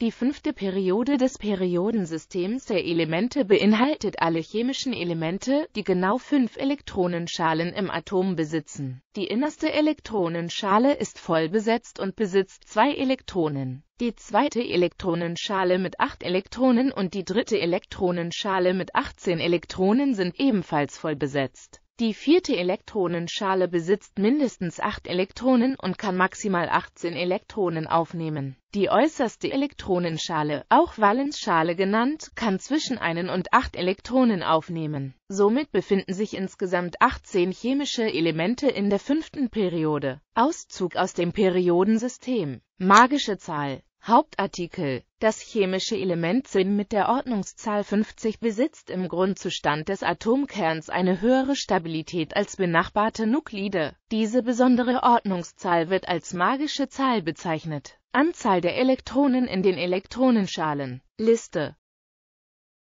Die fünfte Periode des Periodensystems der Elemente beinhaltet alle chemischen Elemente, die genau fünf Elektronenschalen im Atom besitzen. Die innerste Elektronenschale ist voll besetzt und besitzt zwei Elektronen. Die zweite Elektronenschale mit acht Elektronen und die dritte Elektronenschale mit 18 Elektronen sind ebenfalls voll besetzt. Die vierte Elektronenschale besitzt mindestens acht Elektronen und kann maximal 18 Elektronen aufnehmen. Die äußerste Elektronenschale, auch Valenzschale genannt, kann zwischen einen und acht Elektronen aufnehmen. Somit befinden sich insgesamt 18 chemische Elemente in der fünften Periode. Auszug aus dem Periodensystem. Magische Zahl Hauptartikel Das chemische Element Zinn mit der Ordnungszahl 50 besitzt im Grundzustand des Atomkerns eine höhere Stabilität als benachbarte Nuklide. Diese besondere Ordnungszahl wird als magische Zahl bezeichnet. Anzahl der Elektronen in den Elektronenschalen Liste